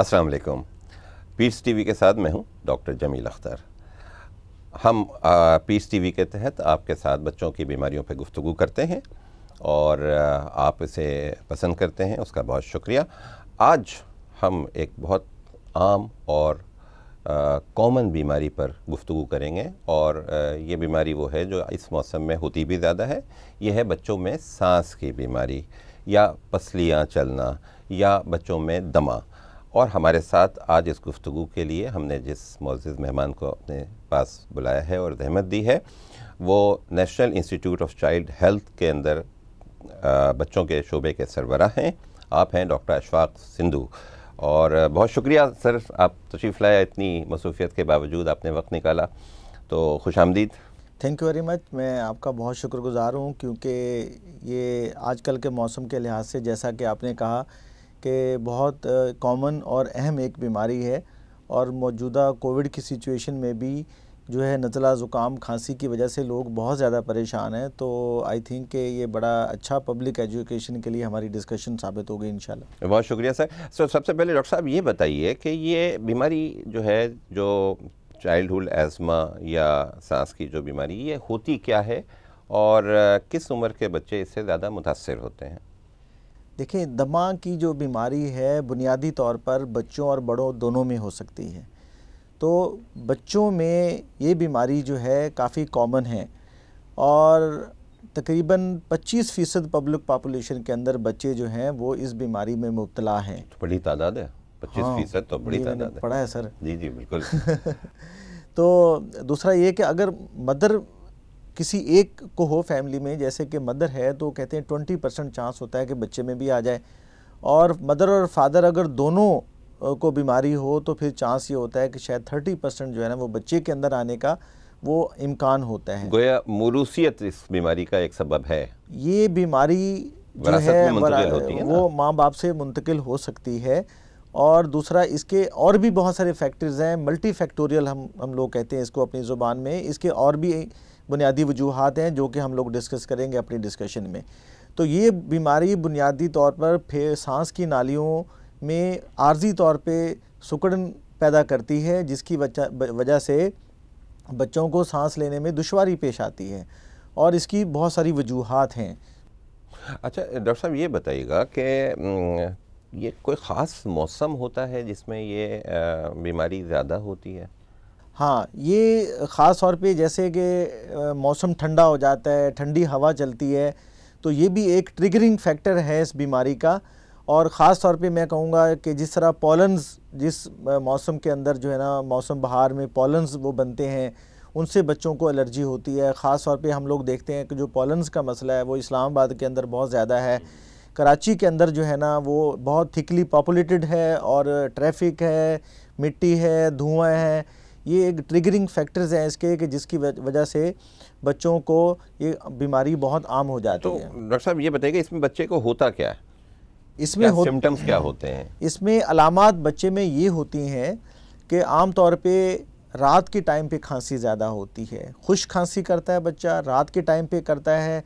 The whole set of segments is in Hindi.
अस्सलाम वालेकुम पीस टीवी के साथ मैं हूं डॉक्टर जमील अख्तर हम पीस पीस टीवी के तहत आपके साथ बच्चों की बीमारियों पर गुफ्तु करते हैं और आप इसे पसंद करते हैं उसका बहुत शुक्रिया आज हम एक बहुत आम और कॉमन बीमारी पर गुफ्तु करेंगे और ये बीमारी वो है जो इस मौसम में होती भी ज़्यादा है यह है बच्चों में सांस की बीमारी या पसलियाँ चलना या बच्चों में दमा और हमारे साथ आज इस गुफ्तु के लिए हमने जिस मोज़ मेहमान को अपने पास बुलाया है और जहमत दी है वो National Institute of Child Health के अंदर बच्चों के शोबे के सरबरा हैं आप हैं डॉक्टर अशफाक सिंधु और बहुत शुक्रिया सर आप तशीफ लाया इतनी मसूफियत के बावजूद आपने वक्त निकाला तो खुश आमदीद थैंक यू वेरी मच मैं आपका बहुत शुक्रगुजार हूँ क्योंकि ये आजकल के मौसम के लिहाज से जैसा कि आपने कहा कि बहुत कॉमन और अहम एक बीमारी है और मौजूदा कोविड की सिचुएशन में भी जो है नज़ला ज़ुकाम खांसी की वजह से लोग बहुत ज़्यादा परेशान हैं तो आई थिंक कि ये बड़ा अच्छा पब्लिक एजुकेशन के लिए हमारी डिस्कशन साबित होगी इन बहुत शुक्रिया सर सर सबसे पहले डॉक्टर साहब ये बताइए कि ये बीमारी जो है जो चाइल्डहुड एजमा या सांस की जो बीमारी ये होती क्या है और किस उम्र के बच्चे इससे ज़्यादा मुतासर होते हैं देखें दमा की जो बीमारी है बुनियादी तौर पर बच्चों और बड़ों दोनों में हो सकती है तो बच्चों में ये बीमारी जो है काफ़ी कॉमन है और तकरीबन 25 फ़ीसद पब्लिक पॉपुलेशन के अंदर बच्चे जो हैं वो इस बीमारी में मुबतला हैं तो बड़ी तादाद है पच्चीस हाँ, फ़ीसद तो बड़ी तादाद है पढ़ा है सर जी जी बिल्कुल तो दूसरा ये कि अगर मदर किसी एक को हो फैमिली में जैसे कि मदर है तो कहते हैं ट्वेंटी परसेंट चांस होता है कि बच्चे में भी आ जाए और मदर और फादर अगर दोनों को बीमारी हो तो फिर चांस ये होता है कि शायद थर्टी परसेंट जो है ना वो बच्चे के अंदर आने का वो इम्कान होता है गोया मुरूसियत इस बीमारी का एक सबब है ये बीमारी जो है, होती है वो माँ बाप से मुंतकिल हो सकती है और दूसरा इसके और भी बहुत सारे फैक्टर्स हैं मल्टी फैक्टोरियल हम हम लोग कहते हैं इसको अपनी ज़ुबान में इसके और भी बुनियादी वजूहत हैं जो कि हम लोग डिस्कस करेंगे अपनी डिस्कशन में तो ये बीमारी बुनियादी तौर पर फे सांस की नालियों में आर्जी तौर पे सुकड़न पैदा करती है जिसकी वजह से बच्चों को सांस लेने में दुशारी पेश आती है और इसकी बहुत सारी वजूहत हैं अच्छा डॉक्टर साहब ये बताइएगा कि ये कोई ख़ास मौसम होता है जिसमें ये बीमारी ज़्यादा होती है हाँ ये ख़ास तौर पे जैसे कि मौसम ठंडा हो जाता है ठंडी हवा चलती है तो ये भी एक ट्रिगरिंग फैक्टर है इस बीमारी का और ख़ास तौर पे मैं कहूँगा कि जिस तरह पॉलन्स जिस मौसम के अंदर जो है ना मौसम बहार में पॉलन्स वो बनते हैं उनसे बच्चों को एलर्जी होती है ख़ास तौर पे हम लोग देखते हैं कि जो पॉलन्स का मसला है वो इस्लामाबाद के अंदर बहुत ज़्यादा है कराची के अंदर जो है ना वो बहुत थिकली पॉपुलेटेड है और ट्रैफिक है मिट्टी है धुआँ है ये एक ट्रिगरिंग फैक्टर्स हैं इसके कि जिसकी वजह से बच्चों को ये बीमारी बहुत आम हो जाती तो है डॉक्टर साहब ये बताइए इसमें बच्चे को होता क्या है इसमें क्या सिम्टम्स क्या होते हैं इसमें अलामत बच्चे में ये होती हैं कि आम तौर पर रात के टाइम पर खांसी ज़्यादा होती है खुश खांसी करता है बच्चा रात के टाइम पर करता है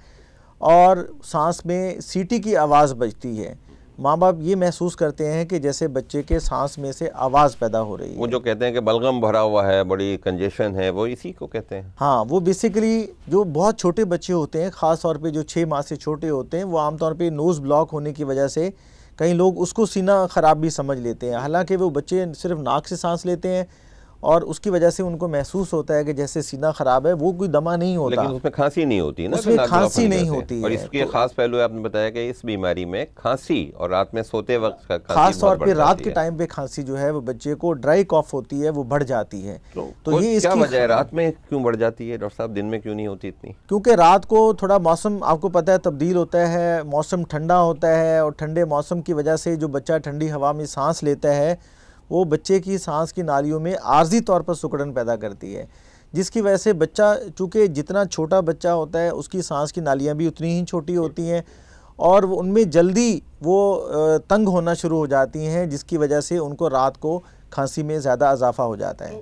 और सांस में सीटी की आवाज़ बजती है माँ बाप ये महसूस करते हैं कि जैसे बच्चे के सांस में से आवाज़ पैदा हो रही है वो जो कहते हैं कि बलगम भरा हुआ है बड़ी कंजेशन है वो इसी को कहते हैं हाँ वो बेसिकली जो बहुत छोटे बच्चे होते हैं ख़ास तौर पे जो छः माह से छोटे होते हैं वो आमतौर पे नोज़ ब्लॉक होने की वजह से कई लोग उसको सीना ख़राब भी समझ लेते हैं हालाँकि वो बच्चे सिर्फ नाक से सांस लेते हैं और उसकी वजह से उनको महसूस होता है कि जैसे सीना खराब है वो कोई दमा नहीं होता लेकिन उसमें खांसी नहीं होती ना उसमें खांसी नहीं होती और इसके तो, खास पहलू आपने बताया कि इस बीमारी में खांसी और रात में सोते वक्त खास तौर पर रात के टाइम पे खांसी जो है वो बच्चे को ड्राई कॉफ होती है वो बढ़ जाती है तो, तो ये इसकी वजह है रात में क्यों बढ़ जाती है डॉक्टर साहब दिन में क्यों नहीं होती इतनी क्योंकि रात को थोड़ा मौसम आपको पता है तब्दील होता है मौसम ठंडा होता है और ठंडे मौसम की वजह से जो बच्चा ठंडी हवा में सांस लेता है वो बच्चे की सांस की नालियों में आर्जी तौर पर सुकड़न पैदा करती है जिसकी वजह से बच्चा चूँकि जितना छोटा बच्चा होता है उसकी सांस की नालियाँ भी उतनी ही छोटी होती हैं और उनमें जल्दी वो तंग होना शुरू हो जाती हैं जिसकी वजह से उनको रात को खांसी में ज़्यादा इजाफा हो जाता है